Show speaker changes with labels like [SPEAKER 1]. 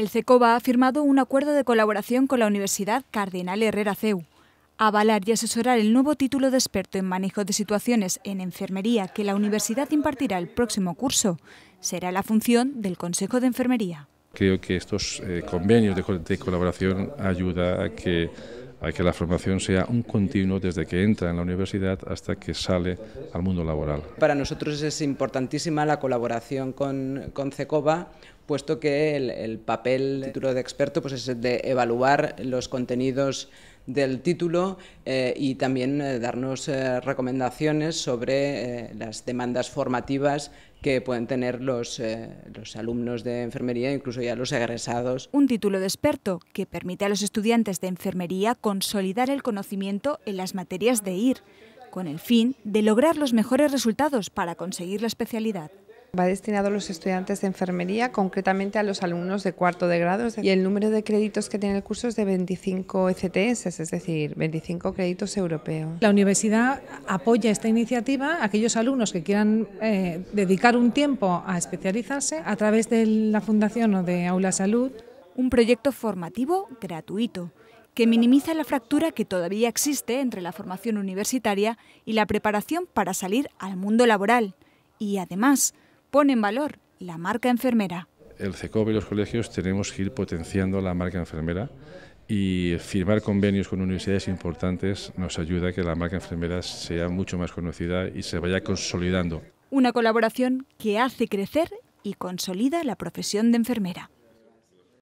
[SPEAKER 1] El CECOBA ha firmado un acuerdo de colaboración con la Universidad Cardenal Herrera CEU. Avalar y asesorar el nuevo título de experto en manejo de situaciones en enfermería que la universidad impartirá el próximo curso será la función del Consejo de Enfermería.
[SPEAKER 2] Creo que estos eh, convenios de, de colaboración ayuda a que hay que la formación sea un continuo desde que entra en la universidad hasta que sale al mundo laboral.
[SPEAKER 3] Para nosotros es importantísima la colaboración con, CECOBA, puesto que el, papel, el título de experto, pues es el de evaluar los contenidos del título eh, y también eh, darnos eh, recomendaciones sobre las demandas formativas que pueden tener los, eh, los alumnos de enfermería, incluso ya los egresados.
[SPEAKER 1] Un título de experto que permite a los estudiantes de enfermería consolidar el conocimiento en las materias de IR, con el fin de lograr los mejores
[SPEAKER 4] resultados para conseguir la especialidad. Va destinado a los estudiantes de enfermería, concretamente a los alumnos de cuarto de grado, y el número de créditos que tiene el curso es de 25 ECTS, es decir, 25 créditos europeos. La universidad apoya esta iniciativa a aquellos alumnos que quieran eh, dedicar un tiempo a especializarse a través de la Fundación o de Aula Salud. Un proyecto formativo gratuito que minimiza la
[SPEAKER 1] fractura que todavía existe entre la formación universitaria y la preparación para salir al mundo laboral. Y además, pone en valor la marca enfermera.
[SPEAKER 2] El CECOB y los colegios tenemos que ir potenciando la marca enfermera y firmar convenios con universidades importantes nos ayuda a que la marca enfermera sea mucho más conocida y se vaya consolidando.
[SPEAKER 1] Una colaboración que hace crecer y consolida la profesión de enfermera.